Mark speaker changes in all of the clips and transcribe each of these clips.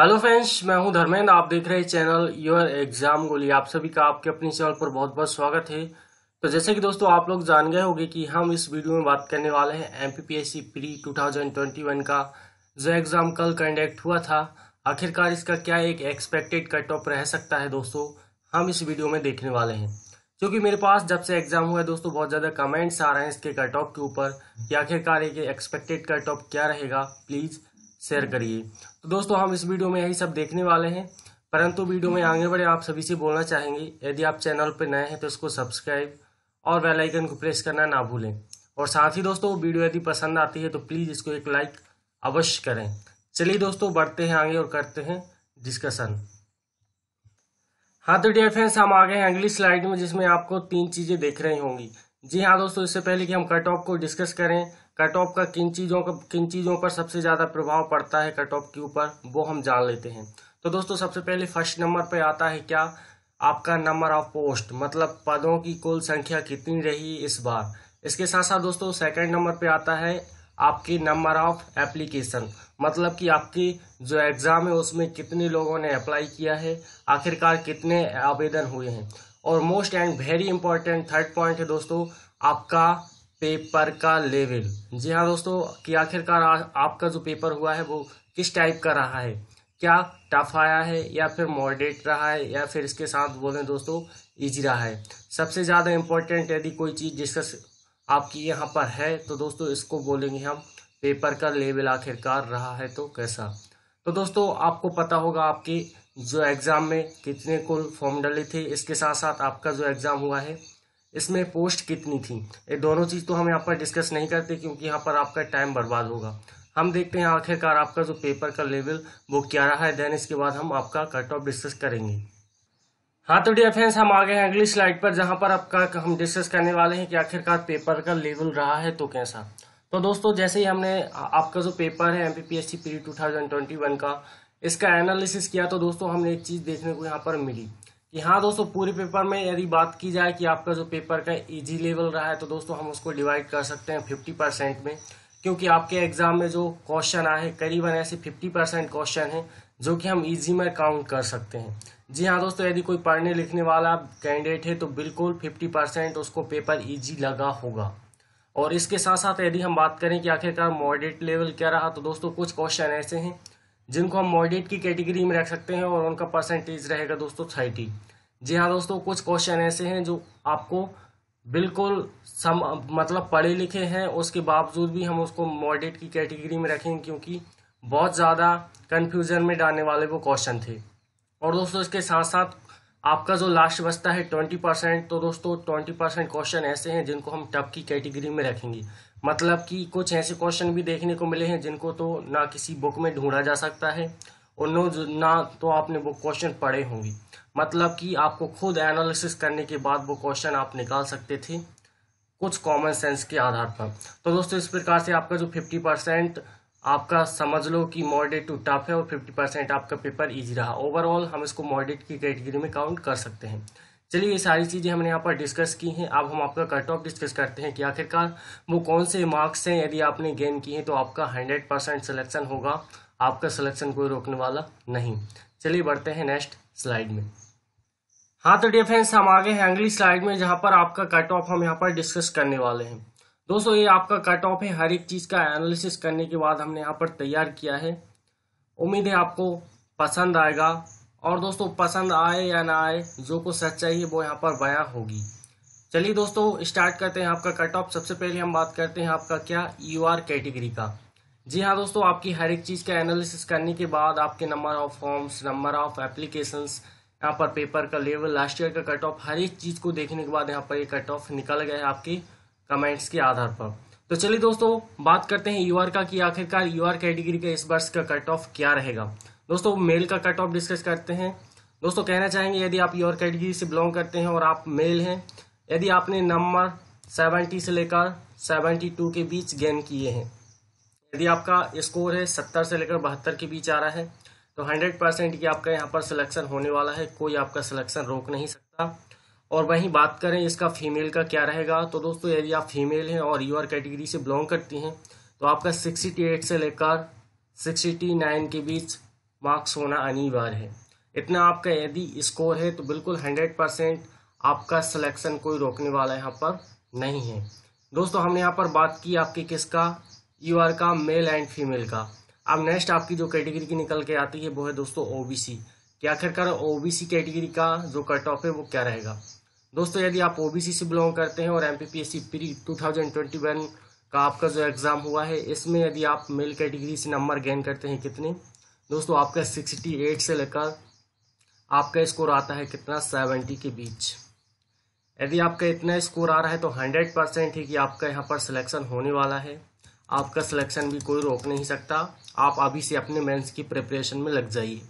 Speaker 1: Hello friends मैं हूं धर्मेंद्र आप देख रहे हैं चैनल योर एग्जाम गोली आप सभी का आपके अपने चैनल पर बहुत बहुत स्वागत है तो जैसे कि दोस्तों आप लोग जान गए होंगे कि हम इस वीडियो में बात करने वाले हैं एम पी प्री 2021 का जो एग्ज़ाम कल कंडक्ट हुआ था आखिरकार इसका क्या एक एक्सपेक्टेड कट ऑफ रह सकता है दोस्तों हम इस वीडियो में देखने वाले हैं क्योंकि मेरे पास जब से एग्ज़ाम हुआ है दोस्तों बहुत ज़्यादा कमेंट्स आ रहे हैं इसके कट ऑफ के ऊपर कि आखिरकार एक एक्सपेक्टेड कट ऑफ क्या रहेगा प्लीज़ शेयर hmm. करिए तो दोस्तों हम इस वीडियो में यही सब देखने वाले हैं परंतु वीडियो में आगे बढ़े आप सभी से बोलना चाहेंगे यदि आप चैनल पर नए हैं तो इसको सब्सक्राइब और बेल आइकन को प्रेस करना ना भूलें और साथ ही दोस्तों वीडियो यदि पसंद आती है तो प्लीज़ इसको एक लाइक अवश्य करें चलिए दोस्तों बढ़ते हैं आगे और करते हैं डिस्कशन हाँ तो डियर फ्रेंड्स हम आ गए हैं अगली स्लाइड में जिसमें आपको तीन चीज़ें देख रही होंगी जी हाँ दोस्तों इससे पहले कि हम कट ऑफ को डिस्कस करें कट ऑफ का किन चीज़ों का किन चीज़ों पर सबसे ज़्यादा प्रभाव पड़ता है कट ऑफ के ऊपर वो हम जान लेते हैं तो दोस्तों सबसे पहले फर्स्ट नंबर पे आता है क्या आपका नंबर ऑफ पोस्ट मतलब पदों की कुल संख्या कितनी रही इस बार इसके साथ साथ दोस्तों सेकंड नंबर पे आता है आपके नंबर ऑफ एप्लीकेशन मतलब कि आपकी जो एग्ज़ाम है उसमें कितने लोगों ने अप्लाई किया है आखिरकार कितने आवेदन हुए हैं और most and very important third point है दोस्तों आपका पेपर का लेवल जी हाँ दोस्तों कि आखिरकार आपका जो पेपर हुआ है वो किस टाइप का रहा है क्या टफ आया है या फिर मॉडरेट रहा है या फिर इसके साथ बोलें दोस्तों ईजी रहा है सबसे ज़्यादा इम्पोर्टेंट यदि कोई चीज़ डिस्कस आपकी यहाँ पर है तो दोस्तों इसको बोलेंगे हम पेपर का लेवल आखिरकार रहा है तो कैसा तो दोस्तों आपको पता होगा आपके जो एग्ज़ाम में कितने कुल फॉर्म डले थे इसके साथ साथ आपका जो एग्ज़ाम हुआ है इसमें पोस्ट कितनी थी ये दोनों चीज़ तो हम यहाँ पर डिस्कस नहीं करते क्योंकि यहाँ पर आपका टाइम बर्बाद होगा हम देखते हैं आखिरकार आपका जो पेपर का लेवल वो क्या रहा है देन इसके बाद हम आपका कट ऑफ डिस्कस करेंगे हाँ तो डियर फ्रेंड्स हम आ गए हैं अगली स्लाइड पर जहाँ पर आपका हम डिस्कस करने वाले हैं कि आखिरकार पेपर का लेवल रहा है तो कैसा तो दोस्तों जैसे ही हमने आपका जो पेपर है M P P S C P का इसका एनालिसिस किया तो दोस्तों हमने एक चीज़ देखने को यहाँ पर मिली कि हाँ दोस्तों पूरे पेपर में यदि बात की जाए कि आपका जो पेपर का इजी लेवल रहा है तो दोस्तों हम उसको डिवाइड कर सकते हैं फिफ्टी परसेंट में क्योंकि आपके एग्जाम में जो क्वेश्चन आए हैं करीबन ऐसे फिफ्टी परसेंट क्वेश्चन हैं जो कि हम इजी में काउंट कर सकते हैं जी हाँ दोस्तों यदि कोई पढ़ने लिखने वाला कैंडिडेट है तो बिल्कुल फिफ्टी परसेंट उसको पेपर ईजी लगा होगा और इसके साथ साथ यदि हम बात करें कि आखिरकार मॉडरेट लेवल क्या रहा तो दोस्तों कुछ क्वेश्चन ऐसे हैं जिनको हम मॉडरेट की कैटेगरी में रख सकते हैं और उनका परसेंटेज रहेगा दोस्तों थर्टी जी हाँ दोस्तों कुछ क्वेश्चन ऐसे हैं जो आपको बिल्कुल सम मतलब पढ़े लिखे हैं उसके बावजूद भी हम उसको मॉडरेट की कैटेगरी में रखेंगे क्योंकि बहुत ज़्यादा कन्फ्यूजन में डालने वाले वो क्वेश्चन थे और दोस्तों इसके साथ साथ आपका जो लास्ट बचता है ट्वेंटी परसेंट तो दोस्तों ट्वेंटी परसेंट क्वेश्चन ऐसे हैं जिनको हम टप की कैटेगरी में रखेंगे मतलब कि कुछ ऐसे क्वेश्चन भी देखने को मिले हैं जिनको तो ना किसी बुक में ढूंढा जा सकता है और नो ना तो आपने वो क्वेश्चन पढ़े होंगे मतलब कि आपको खुद एनालिसिस करने के बाद वो क्वेश्चन आप निकाल सकते थे कुछ कॉमन सेंस के आधार पर तो दोस्तों इस प्रकार से आपका जो फिफ्टी परसेंट आपका समझ लो कि मॉडरेट टू टफ है और फिफ्टी परसेंट आपका पेपर इजी रहा ओवरऑल हम इसको मॉडरेट की कैटेगरी में काउंट कर सकते हैं चलिए ये सारी चीज़ें हमने यहाँ पर डिस्कस की हैं अब हम आपका कट ऑफ डिस्कस करते हैं कि आखिरकार वो कौन से मार्क्स हैं यदि आपने गेन किए हैं तो आपका हंड्रेड परसेंट सिलेक्शन होगा आपका सिलेक्शन कोई रोकने वाला नहीं चलिए बढ़ते हैं नेक्स्ट स्लाइड में हाँ तो डियर फ्रेंड्स हम आगे हैं अगली स्लाइड में जहाँ पर आपका कट ऑफ हम यहाँ पर डिस्कस करने वाले हैं दोस्तों ये आपका कट ऑफ है हर एक चीज़ का एनालिसिस करने के बाद हमने यहाँ पर तैयार किया है उम्मीद है आपको पसंद आएगा और दोस्तों पसंद आए या ना आए जो कुछ सच्चाई है वो यहाँ पर बया होगी चलिए दोस्तों स्टार्ट करते हैं आपका कट ऑफ सबसे पहले हम बात करते हैं आपका क्या यू आर कैटेगरी का जी हाँ दोस्तों आपकी हर एक चीज़ का एनालिसिस करने के बाद आपके number of forms number of applications यहाँ पर पेपर का लेवल लास्ट ईयर का कट ऑफ हर एक चीज़ को देखने के बाद यहाँ पर ये कट ऑफ निकल गया है आपके कमेंट्स के आधार पर तो चलिए दोस्तों बात करते हैं यूआर का कि आखिरकार आर कैटेगरी का इस वर्ष का कट ऑफ क्या रहेगा दोस्तों मेल का कट ऑफ डिस्कस करते हैं दोस्तों कहना चाहेंगे यदि आप योर कैटेगरी से बिलोंग करते हैं और आप मेल हैं यदि आपने नंबर 70 से लेकर 72 के बीच गेन किए हैं यदि आपका स्कोर है 70 से लेकर बहत्तर के बीच आ रहा है तो 100 परसेंट की आपका यहाँ पर सिलेक्शन होने वाला है कोई आपका सिलेक्शन रोक नहीं सकता और वहीं बात करें इसका फीमेल का क्या रहेगा तो दोस्तों यदि आप फीमेल हैं और यूर कैटेगरी से बिलोंग करती हैं तो आपका सिक्सटी से लेकर सिक्सटी के बीच मार्क्स होना अनिवार्य है इतना आपका यदि स्कोर है तो बिल्कुल हंड्रेड परसेंट आपका सिलेक्शन कोई रोकने वाला यहाँ पर नहीं है दोस्तों हमने यहाँ पर बात की आपके किसका यू आर का मेल एंड फीमेल का अब नेक्स्ट आपकी जो कैटेगरी की निकल के आती है वो है दोस्तों सी कि आखिरकार ओबीसी कैटेगरी का जो कट ऑफ है वो क्या रहेगा दोस्तों यदि आप ओबीसी से बिलोंग करते हैं और M P P S C pre two thousand twenty one का आपका जो एग्ज़ाम हुआ है इसमें यदि आप मेल कैटेगरी से नंबर गेन करते हैं कितने दोस्तों आपका 68 से लेकर आपका स्कोर आता है कितना 70 के बीच यदि आपका इतना स्कोर आ रहा है तो 100 परसेंट है कि आपका यहाँ पर सिलेक्शन होने वाला है आपका सिलेक्शन भी कोई रोक नहीं सकता आप अभी से अपने मेंस की प्रिपरेशन में लग जाइए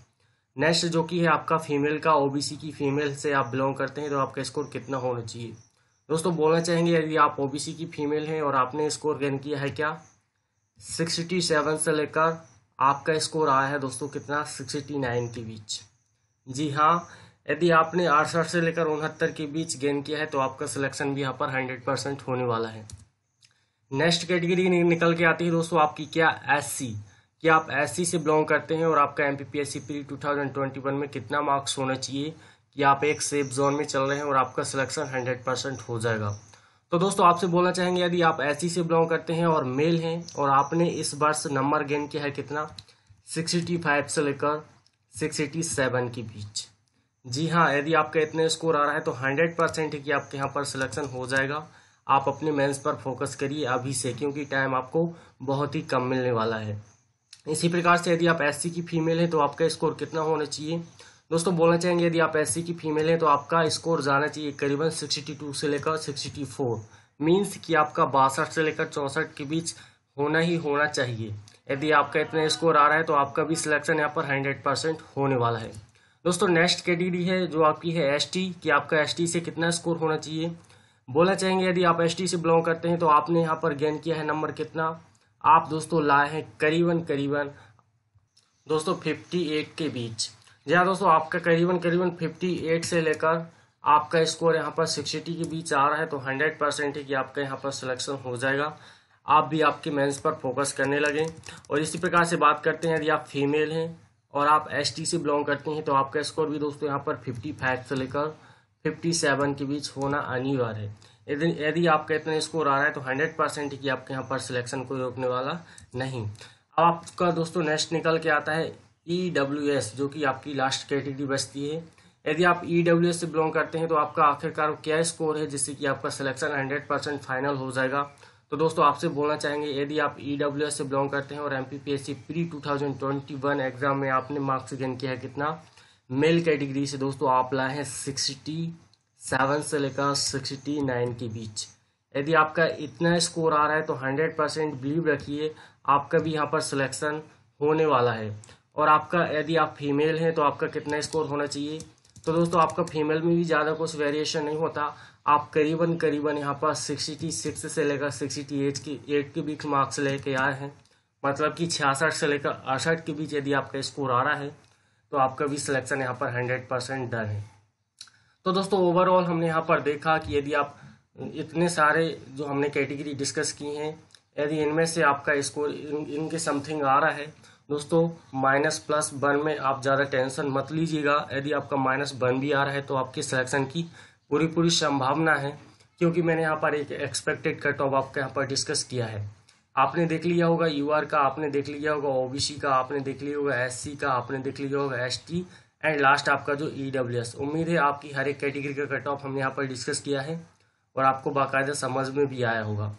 Speaker 1: नेक्स्ट जो कि है आपका फीमेल का ओबीसी की फीमेल से आप बिलोंग करते हैं तो आपका स्कोर कितना होना चाहिए दोस्तों बोलना चाहेंगे यदि आप ओबीसी की फीमेल हैं और आपने स्कोर गेन किया है क्या 67 से लेकर आपका स्कोर आया है दोस्तों कितना सिक्सटी नाइन के बीच जी हाँ यदि आपने अड़सठ से लेकर उनहत्तर के बीच गेन किया है तो आपका सिलेक्शन भी यहाँ पर हंड्रेड परसेंट होने वाला है नेक्स्ट कैटेगरी निकल के आती है दोस्तों आपकी क्या एस कि आप एस से बिलोंग करते हैं और आपका M P P S C pre two thousand twenty one में कितना मार्क्स होना चाहिए कि आप एक सेफ जोन में चल रहे हैं और आपका सिलेक्शन हंड्रेड परसेंट हो जाएगा तो दोस्तों आपसे बोलना चाहेंगे यदि आप एस से बिलोंग करते हैं और मेल हैं और आपने इस वर्ष नंबर गेन किया है कितना सिक्स फाइव से लेकर सिक्स सेवन के बीच जी हाँ यदि आपका इतने स्कोर आ रहा है तो हंड्रेड परसेंट है कि आपके यहाँ पर सिलेक्शन हो जाएगा आप अपने मेंस पर फोकस करिए अभी से क्योंकि टाइम आपको बहुत ही कम मिलने वाला है इसी प्रकार से यदि आप एससी की फीमेल हैं तो आपका स्कोर कितना होना चाहिए दोस्तों बोलना चाहेंगे यदि आप एस की फीमेल हैं तो आपका स्कोर जाना चाहिए करीबन 62 से लेकर 64 मींस कि आपका बासठ से लेकर चौंसठ के बीच होना ही होना चाहिए यदि आपका इतना स्कोर आ रहा है तो आपका भी सिलेक्शन यहाँ पर हंड्रेड परसेंट होने वाला है दोस्तों नेक्स्ट कैटेगरी है जो आपकी है एस कि आपका एस से कितना स्कोर होना चाहिए बोलना चाहेंगे यदि आप एस से बिलोंग करते हैं तो आपने यहाँ पर गेन किया है नंबर कितना आप दोस्तों लाए हैं करीबन करीबन दोस्तों 58 के बीच जी दोस्तों आपका करीबन करीबन 58 से लेकर आपका स्कोर यहाँ पर 60 के बीच आ रहा है तो 100 परसेंट ही कि आपका यहाँ पर सिलेक्शन हो जाएगा आप भी आपके मेंस पर फोकस करने लगे और इसी प्रकार से बात करते हैं यदि आप फीमेल हैं और आप एस टी से बिलोंग करते हैं तो आपका स्कोर भी दोस्तों यहाँ पर फाइव से लेकर सेवन के बीच होना अनिवार्य है यदि यदि आपका इतना स्कोर आ रहा है तो 100 परसेंट कि आपके यहाँ पर सिलेक्शन कोई रोकने वाला नहीं अब आपका दोस्तों नेक्स्ट निकल के आता है ई डब्ल्यू एस जो कि आपकी लास्ट कैटेगरी बचती है यदि आप ई डब्ल्यू एस से बिलोंग करते हैं तो आपका आखिरकार क्या स्कोर है जिससे कि आपका सिलेक्शन हंड्रेड परसेंट फाइनल हो जाएगा तो दोस्तों आपसे बोलना चाहेंगे यदि आप ई डब्ल्यू एस से बिलोंग करते हैं और M P P S C pre two thousand twenty one exam में आपने मार्क्स गेन किया है कितना मेल कैटेगरी से दोस्तों आप लाए हैं सिक्सटी सेवन से लेकर सिक्सटी नाइन के बीच यदि आपका इतना स्कोर आ रहा है तो हंड्रेड परसेंट बिलीव रखिए आपका भी यहाँ पर सिलेक्शन होने वाला है और आपका यदि आप फीमेल हैं तो आपका कितना स्कोर होना चाहिए तो दोस्तों आपका फीमेल में भी ज़्यादा कुछ वेरिएशन नहीं होता आप करीबन करीबन यहाँ पर सिक्सटी सिक्स से लेकर सिक्सटी एट की एट के बीच मार्क्स लेके आए हैं मतलब कि छियासठ से लेकर अड़सठ के बीच यदि आपका स्कोर आ रहा है तो आपका भी सिलेक्शन यहाँ पर हंड्रेड परसेंट डन है तो दोस्तों ओवरऑल हमने यहाँ पर देखा कि यदि आप इतने सारे जो हमने कैटेगरी डिस्कस की हैं यदि इनमें से आपका स्कोर इन, इनके समथिंग आ रहा है दोस्तों माइनस प्लस वन में आप ज़्यादा टेंशन मत लीजिएगा यदि आपका माइनस वन भी आ रहा है तो आपके सिलेक्शन की पूरी पूरी संभावना है क्योंकि मैंने यहाँ पर एक एक्सपेक्टेड कट ऑफ आपके यहाँ पर डिस्कस किया है आपने देख लिया होगा यू का आपने देख लिया होगा ओबीसी का आपने देख लिया होगा एस का आपने देख लिया होगा एस एंड लास्ट आपका जो ई e उम्मीद है आपकी हर एक कैटेगरी का कट ऑफ हमने यहाँ पर डिस्कस किया है और आपको बाकायदा समझ में भी आया होगा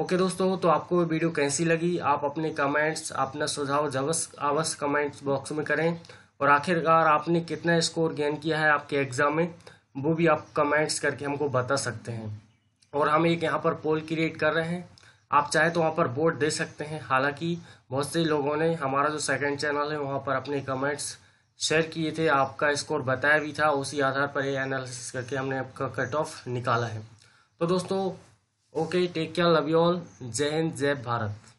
Speaker 1: ओके दोस्तों तो आपको वीडियो कैसी लगी आप अपने कमेंट्स अपना सुझाव जवस अवश्य कमेंट्स बॉक्स में करें और आखिरकार आपने कितना स्कोर गेन किया है आपके एग्ज़ाम में वो भी आप कमेंट्स करके हमको बता सकते हैं और हम एक यहाँ पर पोल क्रिएट कर रहे हैं आप चाहे तो वहाँ पर वोट दे सकते हैं हालांकि बहुत से लोगों ने हमारा जो सेकंड चैनल है वहाँ पर अपने कमेंट्स शेयर किए थे आपका स्कोर बताया भी था उसी आधार पर ये एनालिसिस करके हमने आपका कट ऑफ निकाला है तो दोस्तों okay take care love you all जय हिंद जय भारत